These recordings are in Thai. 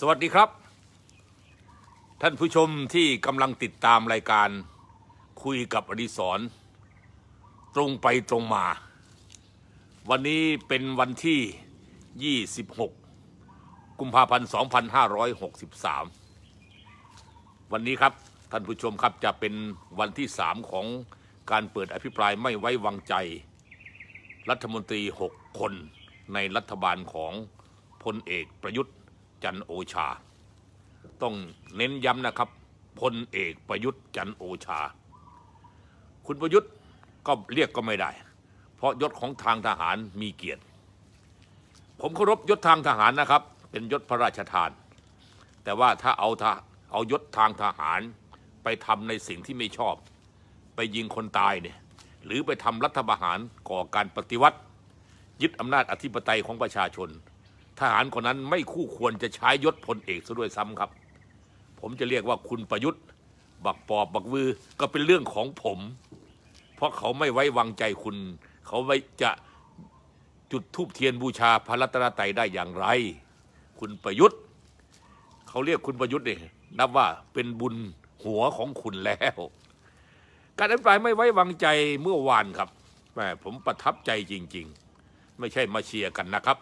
สวัสดีครับ ท่านผู้ชมที่กำลังติดตามรายการคุยกับอดีศรตรงไปตรงมา วันนี้เป็นวันที่ 26 กุมภาพันธ์ 2563 วันนี้ครับ ท่านผู้ชมครับจะเป็นวันที่ 3 ของการเปิดอภิปรายไม่ไว้วางใจ รัฐมนตรี 6 คนในรัฐบาลของพลเอกประยุทธ์จันโอชา ต้องเน้นย้ำนะครับพลเอกประยุทธ์จันโอชา คุณประยุทธ์ก็เรียกก็ไม่ได้ เพราะยศของทางทหารมีเกียรติ ผมเคารพยศทางทหารนะครับ เป็นยศพระราชทาน แต่ว่าถ้าเอาเอายศทางทหาร ไปทำในสิ่งที่ไม่ชอบ ไปยิงคนตายเนี่ยหรือไปทำรัฐประหารก่อการปฏิวัติ ยึดอำนาจอธิปไตยของประชาชนทหารคนนั้นไม่คู่ควรจะใช้ยศพลเอกซะด้วยซ้ำครับ ผมจะเรียกว่าคุณประยุทธ์ บักปอบบักวือก็เป็นเรื่องของผม เพราะเขาไม่ไว้วางใจคุณ เขาไม่จะจุดทูบเทียนบูชาพระรัตนตรัยได้อย่างไร คุณประยุทธ์ เขาเรียกคุณประยุทธ์เนี่ยนับว่าเป็นบุญหัวของคุณแล้วการอภิปรายไม่ไว้วางใจเมื่อวานครับแม่ผมประทับใจจริง ๆ ไม่ใช่มาเชียร์กันนะครับ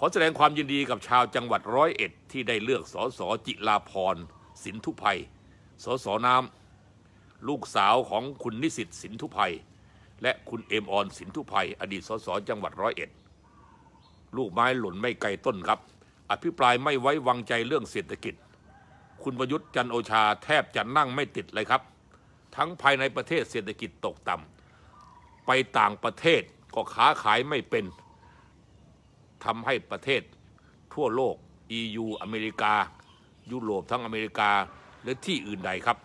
ขอแสดงความยินดีกับชาวจังหวัดร้อยเอ็ดที่ได้เลือกสอสอจิลาพรสินทุภัยสอสอน้ำลูกสาวของคุณนิสิตสินทุภัยและคุณเอมออนสินทุภัยอดีตสสจังหวัดร้อยเอ็ดลูกไม้หล่นไม่ไกลต้นครับ อภิปรายไม่ไว้วางใจเรื่องเศรษฐกิจ คุณประยุทธ์จันโอชาแทบจะนั่งไม่ติดเลยครับ ทั้งภายในประเทศเศรษฐกิจตกต่ำไปต่างประเทศก็ค้าขายไม่เป็นทำให้ประเทศทั่วโลก EU อเมริกา ยุโรปทั้งอเมริกาและที่อื่นใดครับ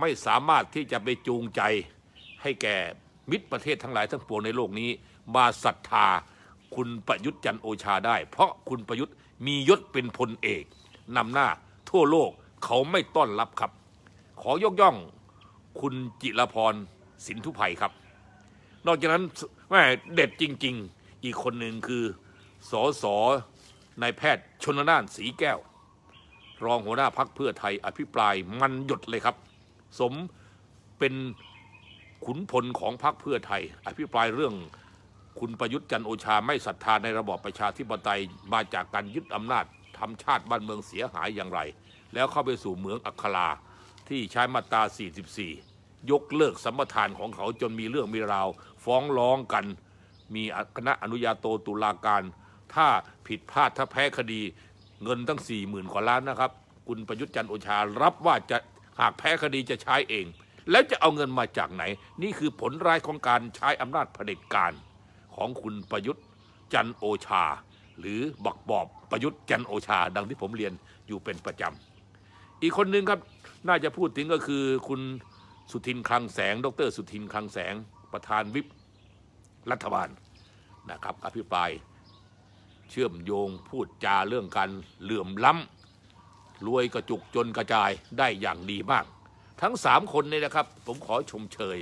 ไม่สามารถที่จะไปจูงใจให้แก่มิตรประเทศทั้งหลายทั้งปวงในโลกนี้ มาศรัทธาคุณประยุทธ์จันโอชาได้ เพราะคุณประยุทธ์มียศเป็นพลเอก นำหน้าทั่วโลกเขาไม่ต้อนรับครับ ขอยกย่องคุณจิรพรสินทุภัยครับ นอกจากนั้นแม่เด็ดจริง ๆอีกคนหนึ่งคือสส นายแพทย์ชนน่านสีแก้ว รองหัวหน้าพักเพื่อไทย อภิปราย มันหยดเลยครับ สมเป็นขุนพลของพักเพื่อไทย อภิปรายเรื่อง คุณประยุทธ์จันโอชาไม่ศรัทธา ในระบอบประชาธิปไตยมาจากการยึดอำนาจทำชาติ บ้านเมืองเสียหายอย่างไร แล้วเข้าไปสู่เมืองอัคราที่ใช้มาตรา 44 ยกเลิกสัมปทานของเขาจนมีเรื่องมีราว ฟ้องร้องกัน มีคณะอนุญาโตตุลาการถ้าผิดพลาดถ้าแพ้คดีเงินตั้งสี่หมื่นกว่าล้านนะครับคุณประยุทธ์จันโอชา รับว่าจะหากแพ้คดีจะใช้เอง แล้วจะเอาเงินมาจากไหน นี่คือผลร้ายของการใช้อำนาจเผด็จการ ของคุณประยุทธ์จันโอชา หรือบักบอบประยุทธ์จันโอชา ดังที่ผมเรียนอยู่เป็นประจำอีกคนหนึ่งครับน่าจะพูดถึงก็คือ คุณสุทินคลังแสงดร สุทินคลังแสงประธานวิปรัฐบาลนะครับ อภิปรายเชื่อมโยงพูด จา เรื่องการเหลื่อมล้ำรวยกระจุกจนกระจายได้อย่างดีมาก ทั้งสามคนนี่นะครับผมขอชมเชย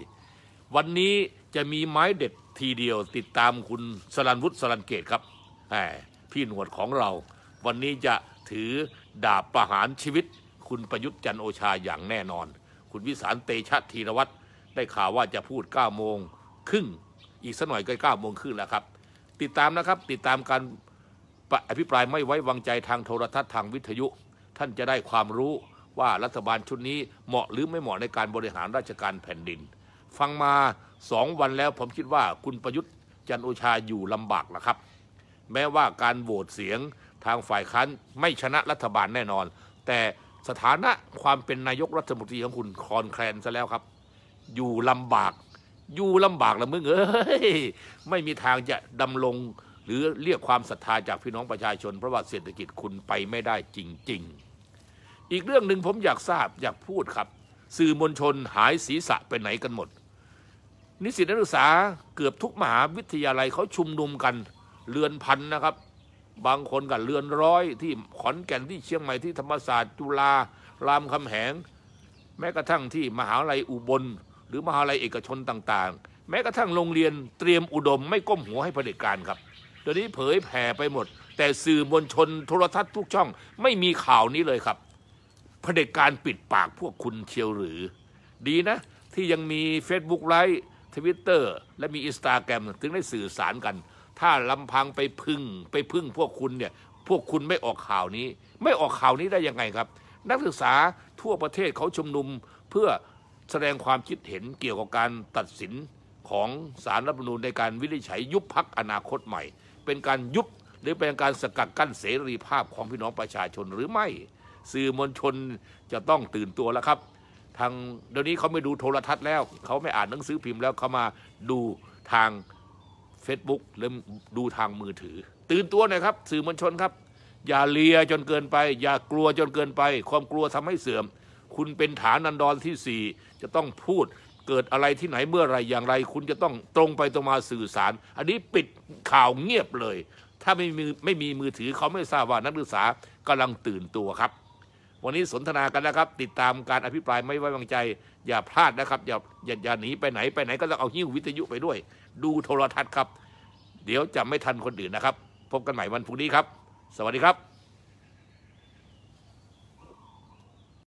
วันนี้จะมีไม้เด็ดทีเดียว ติดตามคุณ สรันวุฒิสรันเกตครับพี่หนวดของเรา วันนี้จะถือดาบประหารชีวิต คุณประยุทธ์จันโอชาอย่างแน่นอน คุณวิสารเตชะธีรวัตรได้ข่าวว่าจะพูด9โมงครึ่งอีกสักหน่อยก็าโมงครึ่งแล้วครับติดตามนะครับติดตามการปอภิปรายไม่ไว้วางใจทางโทรทัศน์ทางวิทยุ ท่านจะได้ความรู้ว่ารัฐบาลชุดนี้เหมาะหรือไม่เหมาะในการบริหารราชการแผ่นดิน ฟังมาสองวันแล้ว ผมคิดว่า คุณประยุทธ์จันโอชาอยู่ลำบากละครับ แม้ว่าการโหวตเสียงทางฝ่ายค้านไม่ชนะรัฐบาลแน่นอน แต่สถานะความเป็นนายกรัฐมนตรีของคุณคอนแคลนซะแล้วครับ อยู่ลำบาก อยู่ลำบากละมึงเอ้ยไม่มีทางจะดำรงหรือเรียกความศรัทธาจากพี่น้องประชาชนเพราะว่าเศรษฐกิจคุณไปไม่ได้จริงๆ อีกเรื่องหนึ่งผมอยากทราบอยากพูดครับ สื่อมวลชนหายศีรษะไปไหนกันหมด นิสิตนักศึกษาเกือบทุกมหาวิทยาลัยเขาชุมนุมกันเรือนพันนะครับ บางคนกันเรือนร้อยที่ขอนแก่นที่เชียงใหม่ที่ธรรมศาสตร์จุฬารามคำแหง แม้กระทั่งที่มหาลัยอุบลหรือมหาลัยเอกชนต่างๆ แม้กระทั่งโรงเรียนเตรียมอุดม ไม่ก้มหัวให้เผด็จการครับตี๋ยวนี้เผยแผ่ไปหมด แต่สื่อมวลชนโทรทัศน์ทุกช่องไม่มีข่าวนี้เลยครับเผด็จการปิดปากพวกคุณเชียวหรือ ดีนะที่ยังมี Facebook ไลฟ์ทวิตเตอร์และมีอินสตาแกรมถึงได้สื่อสารกัน ถ้าลำพังไปพึ่งไปพึ่งพวกคุณเนี่ยพวกคุณไม่ออกข่าวนี้ ไม่ออกข่าวนี้ได้ยังไงครับ นักศึกษาทั่วประเทศเขาชุมนุมเพื่อแสดงความคิดเห็นเกี่ยวกับการตัดสินของสารรัฐมนูญในการวินิจฉัยยุบพักอนาคตใหม่เป็นการยุบหรือเป็นการสกัดกั้นเสรีภาพของพี่น้องประชาชนหรือไม่ สื่อมวลชนจะต้องตื่นตัวแล้วครับ ทางเดี๋ยวนี้เขาไม่ดูโทรทัศน์แล้วเขาไม่อ่านหนังสือพิมพ์ แล้วเขามาดูทาง Facebook หรือดูทางมือถือ ตื่นตัวหน่อยครับ สื่อมวลชนครับ อย่าเลียจนเกินไป อย่ากลัวจนเกินไป ความกลัวทำให้เสื่อม คุณเป็นฐานันดรที่ 4 จะต้องพูดเกิดอะไรที่ไหนเมื่อไรอย่างไรคุณจะต้องตรงไปตรงมาสื่อสาร อันนี้ปิดข่าวเงียบเลย ถ้าไม่มีไม่มีมือถือเขาไม่ทราบว่านักศึกษากำลังตื่นตัวครับ วันนี้สนทนากันนะครับ ติดตามการอภิปรายไม่ไว้วางใจอย่าพลาดนะครับ อย่าอย่าอย่าหนีไปไหนไปไหน ก็ต้องเอาหิ้ววิทยุไปด้วย ดูโทรทัศน์ครับ เดี๋ยวจะไม่ทันคนอื่นนะครับ พบกันใหม่วันพรุ่งนี้ครับ สวัสดีครับ